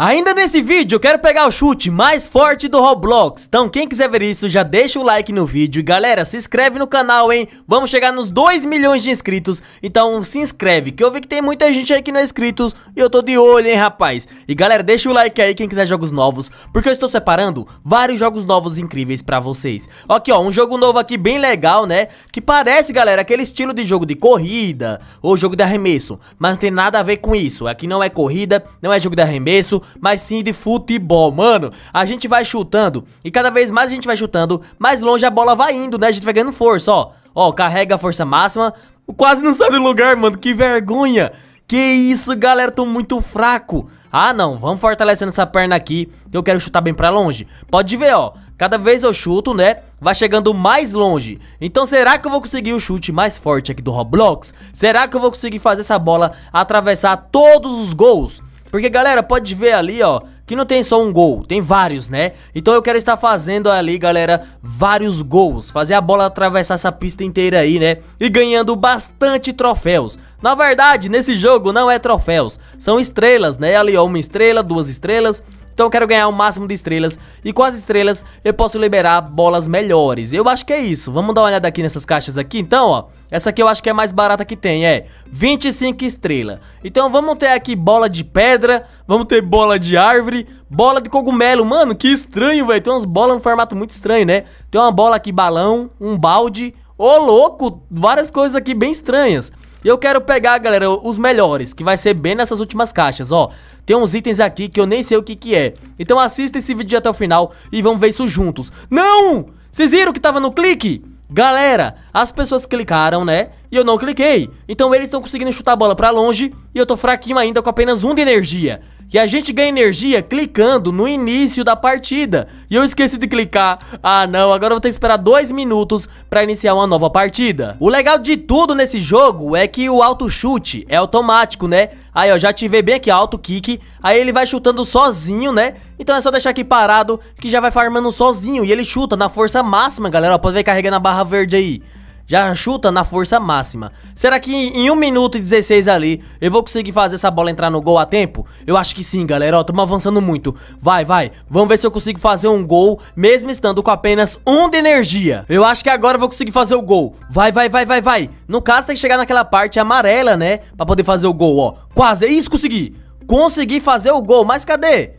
Ainda nesse vídeo eu quero pegar o chute mais forte do Roblox Então quem quiser ver isso já deixa o like no vídeo E galera, se inscreve no canal, hein Vamos chegar nos 2 milhões de inscritos Então se inscreve, que eu vi que tem muita gente aí que não é inscritos E eu tô de olho, hein rapaz E galera, deixa o like aí quem quiser jogos novos Porque eu estou separando vários jogos novos incríveis pra vocês Aqui ó, um jogo novo aqui bem legal, né Que parece galera, aquele estilo de jogo de corrida Ou jogo de arremesso Mas não tem nada a ver com isso Aqui não é corrida, não é jogo de arremesso mas sim de futebol. Mano, a gente vai chutando e cada vez mais a gente vai chutando, mais longe a bola vai indo, né? A gente vai ganhando força, ó. Ó, carrega a força máxima. Quase não sai do lugar, mano. Que vergonha. Que isso, galera, tô muito fraco. Ah, não, vamos fortalecendo essa perna aqui, que eu quero chutar bem pra longe. Pode ver, ó, cada vez eu chuto, né, vai chegando mais longe. Então será que eu vou conseguir o chute mais forte aqui do Roblox? Será que eu vou conseguir fazer essa bola atravessar todos os gols? Porque, galera, pode ver ali, ó, que não tem só um gol, tem vários, né? Então eu quero estar fazendo ali, galera, vários gols. Fazer a bola atravessar essa pista inteira aí, né? E ganhando bastante troféus. Na verdade, nesse jogo não é troféus, são estrelas, né? Ali, ó, uma estrela, duas estrelas então eu quero ganhar o máximo de estrelas e com as estrelas eu posso liberar bolas melhores. Eu acho que é isso. Vamos dar uma olhada aqui nessas caixas aqui, então, ó. Essa aqui eu acho que é mais barata que tem, é 25 estrelas. Então vamos ter aqui bola de pedra, vamos ter bola de árvore, bola de cogumelo. Mano, que estranho, velho. Tem umas bolas no formato muito estranho, né? Tem uma bola aqui balão, um balde. Ô, louco, várias coisas aqui bem estranhas. E eu quero pegar, galera, os melhores, que vai ser bem nessas últimas caixas, ó. Tem uns itens aqui que eu nem sei o que que é. Então assista esse vídeo até o final e vamos ver isso juntos. Não! Vocês viram que tava no clique? Galera, as pessoas clicaram, né? e eu não cliquei. Então eles estão conseguindo chutar a bola pra longe e eu tô fraquinho ainda com apenas um de energia. E a gente ganha energia clicando no início da partida. E eu esqueci de clicar. Ah não, agora eu vou ter que esperar dois minutos pra iniciar uma nova partida. O legal de tudo nesse jogo é que o auto chute é automático, né? Aí ó, já ativei bem aqui auto kick. Aí ele vai chutando sozinho, né? Então é só deixar aqui parado que já vai farmando sozinho. E ele chuta na força máxima, galera. Ó, pode ver carregando a barra verde aí já chuta na força máxima. Será que em 1 minuto e 16 ali eu vou conseguir fazer essa bola entrar no gol a tempo? Eu acho que sim, galera. Ó, tamo avançando muito. Vai, vai. Vamos ver se eu consigo fazer um gol, mesmo estando com apenas 1 de energia. Eu acho que agora eu vou conseguir fazer o gol. Vai, vai, vai, vai, vai. No caso, tem que chegar naquela parte amarela, né? Pra poder fazer o gol, ó. Quase. É isso, consegui. Consegui fazer o gol. Mas cadê?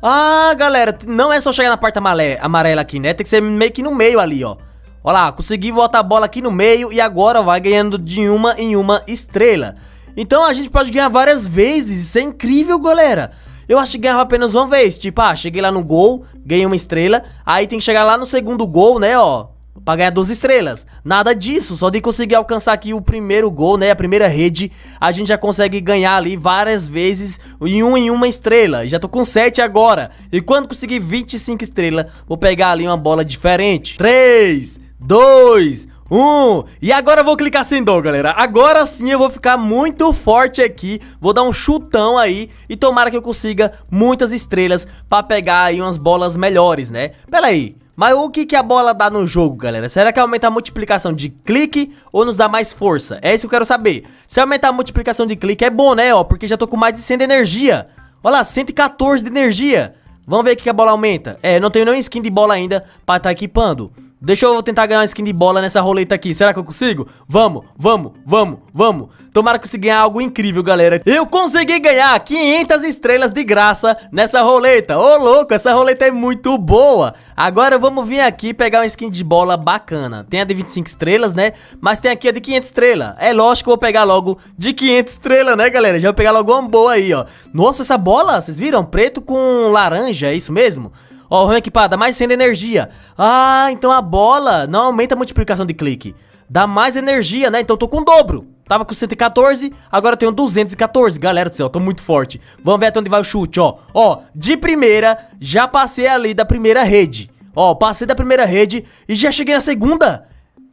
Ah, galera, não é só chegar na parte amarela aqui, né? Tem que ser meio que no meio ali, ó. Olha lá, consegui botar a bola aqui no meio e agora vai ganhando de uma em uma estrela. Então a gente pode ganhar várias vezes, isso é incrível, galera. Eu acho que ganhava apenas uma vez, tipo, ah, cheguei lá no gol, ganhei uma estrela, aí tem que chegar lá no segundo gol, né, ó, pra ganhar duas estrelas. Nada disso, só de conseguir alcançar aqui o primeiro gol, né, a primeira rede, a gente já consegue ganhar ali várias vezes em um em uma estrela. Já tô com sete agora, e quando conseguir 25 estrelas, vou pegar ali uma bola diferente. Três. 2, 1 um. E agora eu vou clicar sem dor, galera Agora sim eu vou ficar muito forte aqui Vou dar um chutão aí E tomara que eu consiga muitas estrelas Pra pegar aí umas bolas melhores, né Pera aí mas o que, que a bola dá no jogo, galera? Será que aumenta a multiplicação de clique ou nos dá mais força? É isso que eu quero saber. Se aumentar a multiplicação de clique é bom, né? Ó, porque já tô com mais de 100 de energia. Olha lá, 114 de energia. Vamos ver o que, que a bola aumenta. É, não tenho nenhum skin de bola ainda pra estar tá equipando. Deixa eu tentar ganhar uma skin de bola nessa roleta aqui. Será que eu consigo? Vamos, vamos, vamos, vamos. Tomara que eu consiga ganhar algo incrível, galera. Eu consegui ganhar 500 estrelas de graça nessa roleta. Ô, louco, essa roleta é muito boa. Agora vamos vir aqui pegar uma skin de bola bacana. Tem a de 25 estrelas, né? Mas tem aqui a de 500 estrelas. É lógico que eu vou pegar logo de 500 estrelas, né, galera? Já vou pegar logo uma boa aí, ó. Nossa, essa bola, vocês viram? Preto com laranja, é isso mesmo? Ó, RAM equipada, mais 100 de energia. Ah, então a bola não aumenta a multiplicação de clique. Dá mais energia, né? Então eu tô com o dobro. Tava com 114, agora eu tenho 214. Galera do céu, tô muito forte. Vamos ver até onde vai o chute, ó. Ó, de primeira, já passei ali da primeira rede. Ó, passei da primeira rede e já cheguei na segunda.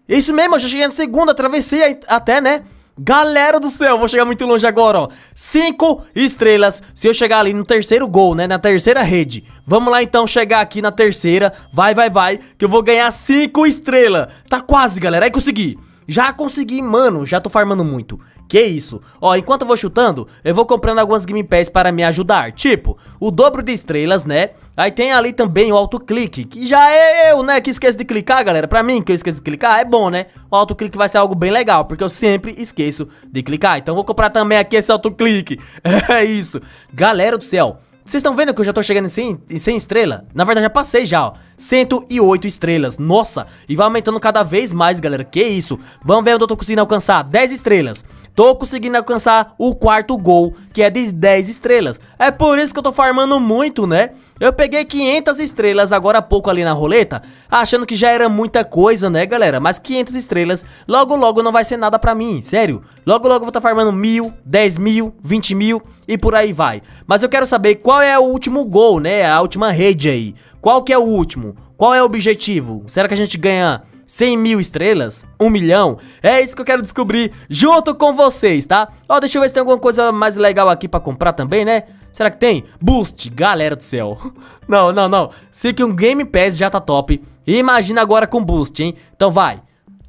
É isso mesmo, eu já cheguei na segunda, atravessei até, né? Galera do céu, vou chegar muito longe agora, ó. Cinco estrelas se eu chegar ali no terceiro gol, né? Na terceira rede. Vamos lá então chegar aqui na terceira. Vai, vai, vai, que eu vou ganhar cinco estrelas. Tá quase, galera. Aí consegui. Já consegui, mano. Já tô farmando muito. Que isso? Ó, enquanto eu vou chutando, eu vou comprando algumas Game Pass para me ajudar. Tipo, o dobro de estrelas, né? Aí tem ali também o autoclique, que já é eu, né, que esqueço de clicar, galera. Pra mim, que eu esqueço de clicar, é bom, né? O autoclique vai ser algo bem legal, porque eu sempre esqueço de clicar. Então vou comprar também aqui esse autoclique. É isso. Galera do céu, vocês estão vendo que eu já tô chegando em 100, 100 estrelas? Na verdade, já passei já, ó. 108 estrelas. Nossa, e vai aumentando cada vez mais, galera. Que isso. Vamos ver onde eu tô conseguindo alcançar. 10 estrelas tô conseguindo alcançar o quarto gol, que é de 10 estrelas. É por isso que eu tô farmando muito, né? Eu peguei 500 estrelas agora há pouco ali na roleta, achando que já era muita coisa, né, galera? Mas 500 estrelas, logo logo não vai ser nada pra mim, sério. Logo logo eu vou estar tá farmando mil, 10 mil, 20 mil e por aí vai. Mas eu quero saber qual é o último gol, né? A última rede aí. Qual que é o último? Qual é o objetivo? Será que a gente ganha 100 mil estrelas? 1 milhão? É isso que eu quero descobrir junto com vocês, tá? Ó, deixa eu ver se tem alguma coisa mais legal aqui pra comprar também, né? Será que tem? Boost, galera do céu Não, não, não Sei que um Game Pass já tá top Imagina agora com Boost, hein? Então vai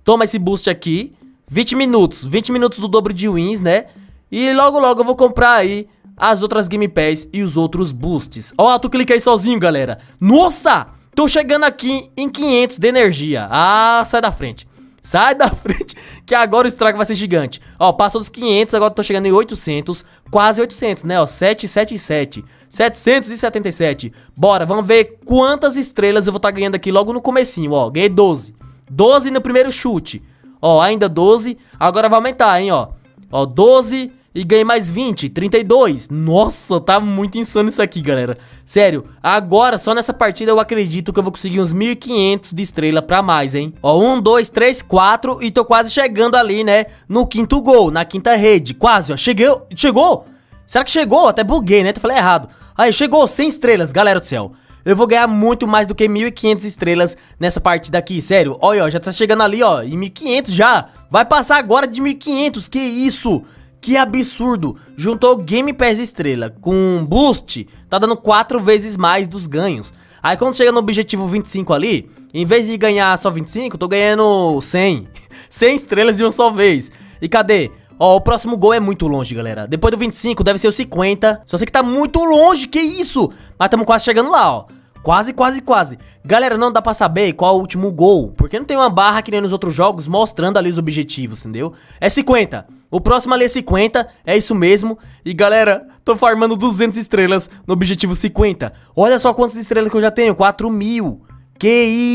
Toma esse Boost aqui 20 minutos, 20 minutos do dobro de wins, né? E logo logo eu vou comprar aí as outras Game Pass e os outros Boosts Ó, tu clica aí sozinho, galera Nossa! Tô chegando aqui em 500 de energia. Ah, sai da frente. Sai da frente, que agora o estrago vai ser gigante. Ó, passou dos 500, agora tô chegando em 800, quase 800, né? Ó, 777, 777. Bora, vamos ver quantas estrelas eu vou estar tá ganhando aqui logo no comecinho, ó. Ganhei 12. 12 no primeiro chute. Ó, ainda 12. Agora vai aumentar, hein, ó. Ó, 12, e ganhei mais 20, 32. Nossa, tá muito insano isso aqui, galera. Sério, agora, só nessa partida eu acredito que eu vou conseguir uns 1.500 de estrela pra mais, hein? Ó, 1, 2, 3, 4 e tô quase chegando ali, né? No quinto gol, na quinta rede. Quase, ó. Cheguei, chegou? Será que chegou? Até buguei, né? Eu falei errado. Aí, chegou 100 estrelas, galera do céu. Eu vou ganhar muito mais do que 1.500 estrelas nessa partida aqui, sério. Olha, ó, já tá chegando ali, ó, em 1.500 já. Vai passar agora de 1.500, que isso? Que absurdo! Juntou Game Pass Estrela com Boost, tá dando 4 vezes mais dos ganhos. Aí quando chega no objetivo 25 ali, em vez de ganhar só 25, tô ganhando 100. 100 estrelas de uma só vez. E cadê? Ó, o próximo gol é muito longe, galera. Depois do 25 deve ser o 50. Só sei que tá muito longe, que isso? Mas estamos quase chegando lá, ó. Quase, quase, quase. Galera, não dá pra saber qual é o último gol, porque não tem uma barra que nem nos outros jogos mostrando ali os objetivos, entendeu? É 50. O próximo ali é 50, é isso mesmo. E galera, tô farmando 200 estrelas no objetivo 50. Olha só quantas estrelas que eu já tenho, 4 mil. Que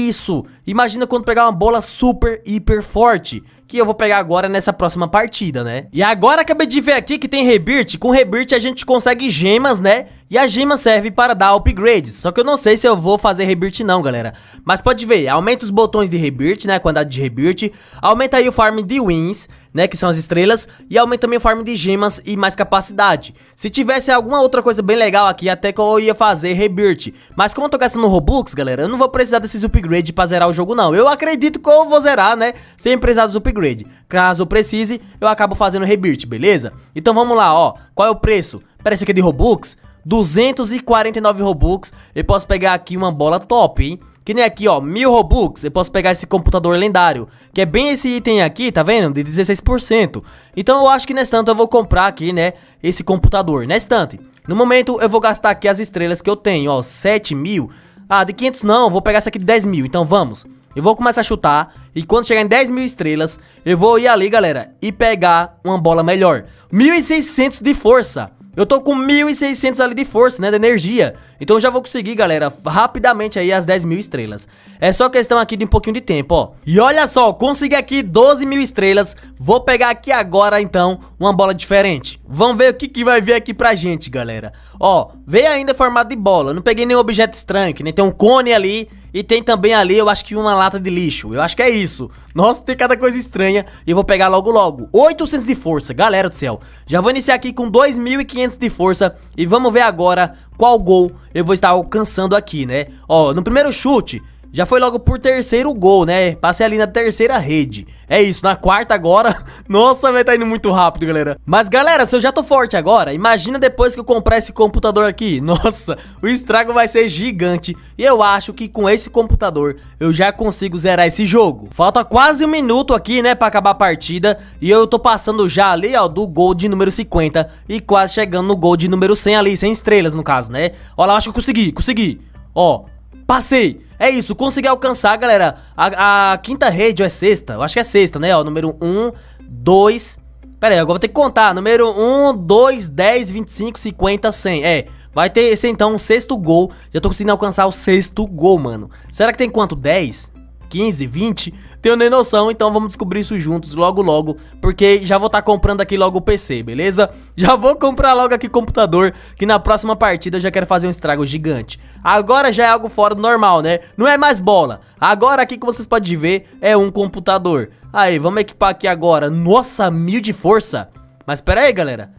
isso! Imagina quando pegar uma bola super, hiper forte que eu vou pegar agora nessa próxima partida, né? E agora acabei de ver aqui que tem rebirth. Com rebirth a gente consegue gemas, né? E a gema serve para dar upgrades. Só que eu não sei se eu vou fazer rebirth não, galera. Mas pode ver, aumenta os botões de rebirth, né? Quantidade de rebirth. Aumenta aí o farm de wins, né? Que são as estrelas. E aumenta também o farm de gemas e mais capacidade. Se tivesse alguma outra coisa bem legal aqui, até que eu ia fazer rebirth. Mas como eu tô gastando Robux, galera, eu não vou precisar desses upgrades pra zerar o jogo, não. Eu acredito que eu vou zerar, né? Sem precisar dos upgrades upgrade. Caso precise, eu acabo fazendo rebirth, beleza? Então vamos lá, ó. Qual é o preço? Parece que é de Robux. 249 Robux. Eu posso pegar aqui uma bola top, hein? Que nem aqui, ó, mil Robux, eu posso pegar esse computador lendário, que é bem esse item aqui, tá vendo? De 16%. Então eu acho que nesse tanto eu vou comprar aqui, né, esse computador, nesse tanto. No momento eu vou gastar aqui as estrelas que eu tenho, ó, 7 mil. Ah, de 500 não, vou pegar essa aqui de 10 mil, então vamos. Eu vou começar a chutar e quando chegar em 10 mil estrelas, eu vou ir ali, galera, e pegar uma bola melhor. 1.600 de força. Eu tô com 1.600 ali de força, né, de energia. Então eu já vou conseguir, galera, rapidamente aí as 10 mil estrelas. É só questão aqui de um pouquinho de tempo, ó. E olha só, consegui aqui 12 mil estrelas. Vou pegar aqui agora, então, uma bola diferente. Vamos ver o que, que vai vir aqui pra gente, galera. Ó, veio ainda formado de bola. não peguei nenhum objeto estranho, que nem tem um cone ali e tem também ali, eu acho que uma lata de lixo. Eu acho que é isso. Nossa, tem cada coisa estranha. E eu vou pegar logo logo. 800 de força, galera do céu. Já vou iniciar aqui com 2.500 de força. E vamos ver agora qual gol eu vou estar alcançando aqui, né? Ó, no primeiro chute... Já foi logo por terceiro gol, né? Passei ali na terceira rede. É isso, na quarta agora. Nossa, vai tá indo muito rápido, galera. Mas, galera, se eu já tô forte agora, imagina depois que eu comprar esse computador aqui. Nossa, o estrago vai ser gigante. E eu acho que com esse computador eu já consigo zerar esse jogo. Falta quase um minuto aqui, né, pra acabar a partida. E eu tô passando já ali, ó, do gol de número 50 e quase chegando no gol de número 100 ali, 100 estrelas no caso, né? Olha, lá, acho que eu consegui, consegui. Ó, passei. É isso, consegui alcançar, galera, a, a quinta rede, ou é sexta? Eu acho que é sexta, né? Ó, número 1, 2... Pera aí, agora vou ter que contar. Número 1, 2, 10, 25, 50, 100. É, vai ter esse então, o um sexto gol. Já tô conseguindo alcançar o sexto gol, mano. Será que tem quanto? 10? 15, 20? tenho nem noção, então vamos descobrir isso juntos logo logo, porque já vou estar tá comprando aqui logo o PC, beleza? Já vou comprar logo aqui computador, que na próxima partida eu já quero fazer um estrago gigante. Agora já é algo fora do normal, né? Não é mais bola. Agora aqui que vocês podem ver é um computador. Aí, vamos equipar aqui agora. Nossa, mil de força. Mas pera aí, galera.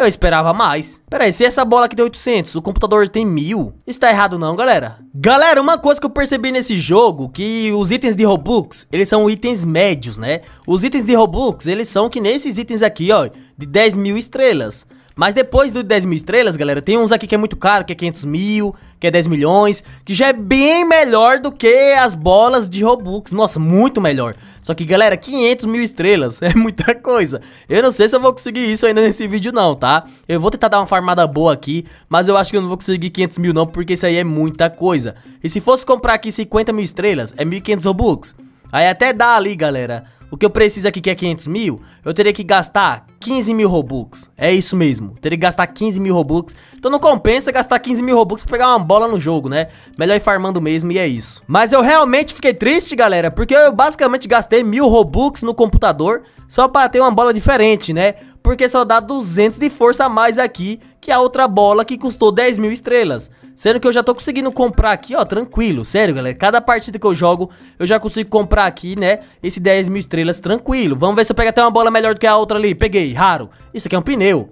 Eu esperava mais. Pera aí, se essa bola aqui tem 800, o computador tem 1000. Isso tá errado não, galera. Galera, uma coisa que eu percebi nesse jogo, que os itens de Robux, eles são itens médios, né? Os itens de Robux, eles são que nem esses itens aqui, ó, de 10 mil estrelas. Mas depois do 10 mil estrelas, galera, tem uns aqui que é muito caro, que é 500 mil, que é 10 milhões, que já é bem melhor do que as bolas de Robux. Nossa, muito melhor. Só que, galera, 500 mil estrelas é muita coisa. Eu não sei se eu vou conseguir isso ainda nesse vídeo não, tá? Eu vou tentar dar uma farmada boa aqui, mas eu acho que eu não vou conseguir 500 mil não, porque isso aí é muita coisa. E se fosse comprar aqui 50 mil estrelas, é 1.500 Robux. Aí até dá ali, galera o que eu preciso aqui que é 500 mil, eu teria que gastar 15 mil Robux. É isso mesmo, teria que gastar 15 mil Robux. Então não compensa gastar 15 mil Robux pra pegar uma bola no jogo, né? Melhor ir farmando mesmo e é isso. Mas eu realmente fiquei triste, galera, porque eu basicamente gastei mil Robux no computador só pra ter uma bola diferente, né? Porque só dá 200 de força a mais aqui que a outra bola que custou 10 mil estrelas. Sendo que eu já tô conseguindo comprar aqui, ó, tranquilo. Sério, galera, cada partida que eu jogo, eu já consigo comprar aqui, né, esse 10 mil estrelas tranquilo. Vamos ver se eu pego até uma bola melhor do que a outra ali. Peguei, raro. Isso aqui é um pneu.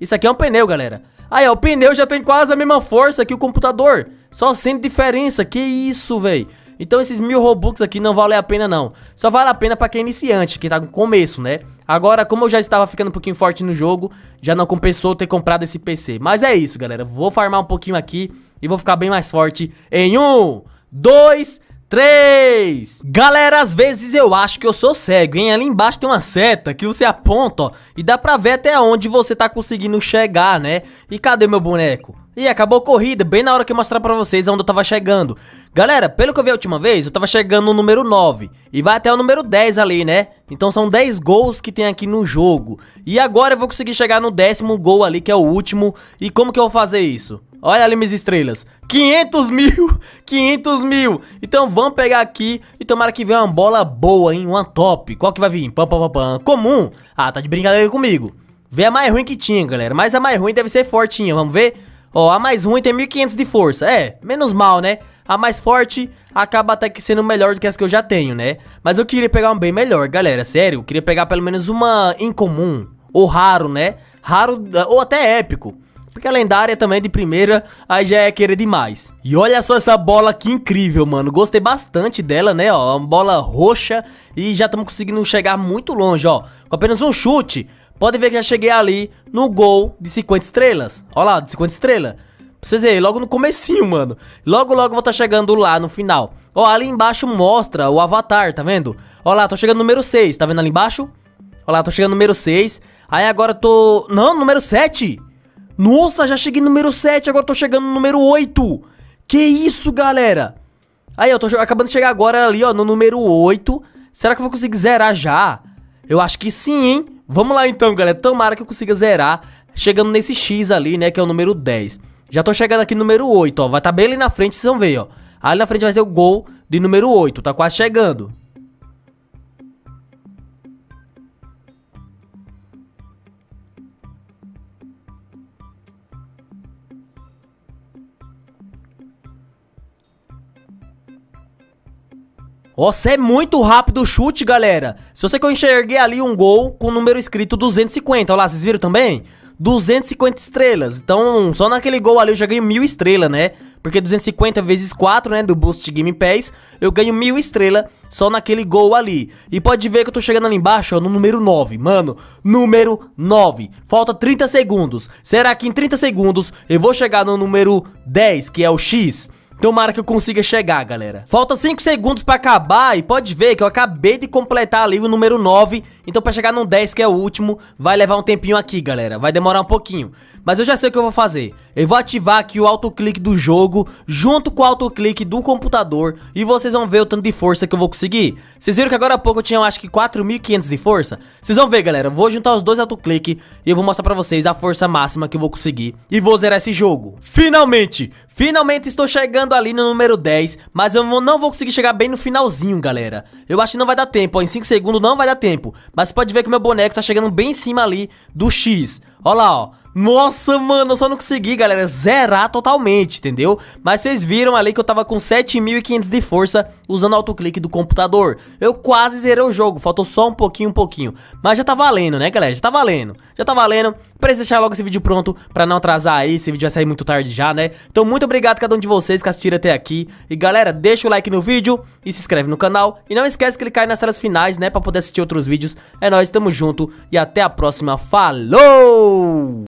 Isso aqui é um pneu, galera. Aí, ó, o pneu já tem quase a mesma força que o computador. Só sendo diferença. Que isso, véi Então esses mil Robux aqui não valem a pena não Só vale a pena pra quem é iniciante, quem tá no começo, né? Agora, como eu já estava ficando um pouquinho forte no jogo Já não compensou ter comprado esse PC Mas é isso, galera, vou farmar um pouquinho aqui e vou ficar bem mais forte em um, dois, 3 Galera, às vezes eu acho que eu sou cego, hein? Ali embaixo tem uma seta que você aponta, ó E dá pra ver até onde você tá conseguindo chegar, né? E cadê meu boneco? E acabou a corrida, bem na hora que eu mostrar pra vocês onde eu tava chegando Galera, pelo que eu vi a última vez, eu tava chegando no número 9 E vai até o número 10 ali, né? Então são 10 gols que tem aqui no jogo E agora eu vou conseguir chegar no décimo gol ali, que é o último E como que eu vou fazer isso? Olha ali minhas estrelas 500 mil 500 mil Então vamos pegar aqui E tomara que venha uma bola boa, hein Uma top Qual que vai vir? Pam, pam, pam, pam. Comum Ah, tá de brincadeira comigo Vê a mais ruim que tinha, galera Mas a mais ruim deve ser fortinha Vamos ver? Ó, a mais ruim tem 1500 de força É, menos mal, né? A mais forte acaba até que sendo melhor do que as que eu já tenho, né? Mas eu queria pegar um bem melhor, galera Sério, eu queria pegar pelo menos uma incomum Ou raro, né? Raro, ou até épico porque a lendária também é de primeira, aí já é querer demais. E olha só essa bola que incrível, mano. Gostei bastante dela, né, ó. Uma bola roxa e já estamos conseguindo chegar muito longe, ó. Com apenas um chute, pode ver que já cheguei ali no gol de 50 estrelas. Ó lá, de 50 estrelas. Pra vocês verem, logo no comecinho, mano. Logo, logo vou estar tá chegando lá no final. Ó, ali embaixo mostra o avatar, tá vendo? Ó lá, tô chegando no número 6, tá vendo ali embaixo? Ó lá, tô chegando no número 6. Aí agora tô... Não, número 7! Nossa, já cheguei no número 7, agora tô chegando no número 8. Que isso, galera? Aí, eu tô acabando de chegar agora ali, ó, no número 8. Será que eu vou conseguir zerar já? Eu acho que sim, hein? Vamos lá então, galera. Tomara que eu consiga zerar chegando nesse X ali, né, que é o número 10. Já tô chegando aqui no número 8, ó. Vai estar tá bem ali na frente, vocês vão ver, ó. Ali na frente vai ter o gol de número 8. Tá quase chegando. Nossa, é muito rápido o chute, galera. Se eu sei que eu enxerguei ali um gol com o número escrito 250. Olha lá, vocês viram também? 250 estrelas. Então, só naquele gol ali eu já ganho mil estrelas, né? Porque 250 vezes 4, né, do Boost Game Pass, eu ganho mil estrelas só naquele gol ali. E pode ver que eu tô chegando ali embaixo, ó, no número 9, mano. Número 9. Falta 30 segundos. Será que em 30 segundos eu vou chegar no número 10, que é o X? Tomara que eu consiga chegar, galera. Falta 5 segundos pra acabar e pode ver que eu acabei de completar ali o número 9. Então pra chegar no 10, que é o último, vai levar um tempinho aqui, galera. Vai demorar um pouquinho. Mas eu já sei o que eu vou fazer. Eu vou ativar aqui o autoclique do jogo junto com o autoclique do computador e vocês vão ver o tanto de força que eu vou conseguir. Vocês viram que agora há pouco eu tinha, acho que 4.500 de força? Vocês vão ver, galera. Eu vou juntar os dois autocliques e eu vou mostrar pra vocês a força máxima que eu vou conseguir. E vou zerar esse jogo. Finalmente! Finalmente estou chegando chegando ali no número 10, mas eu não vou conseguir chegar bem no finalzinho, galera. Eu acho que não vai dar tempo, ó, em 5 segundos não vai dar tempo. Mas pode ver que meu boneco tá chegando bem em cima ali do X. Ó lá, ó. Nossa, mano, eu só não consegui, galera, zerar totalmente, entendeu? Mas vocês viram ali que eu tava com 7.500 de força usando o autoclique do computador. Eu quase zerei o jogo, faltou só um pouquinho, um pouquinho. Mas já tá valendo, né, galera? Já tá valendo. Já tá valendo. Preciso deixar logo esse vídeo pronto pra não atrasar aí, esse vídeo vai sair muito tarde já, né? Então muito obrigado a cada um de vocês que assistiram até aqui. E galera, deixa o like no vídeo e se inscreve no canal. E não esquece de clicar nas telas finais, né, pra poder assistir outros vídeos. É nóis, tamo junto e até a próxima. Falou!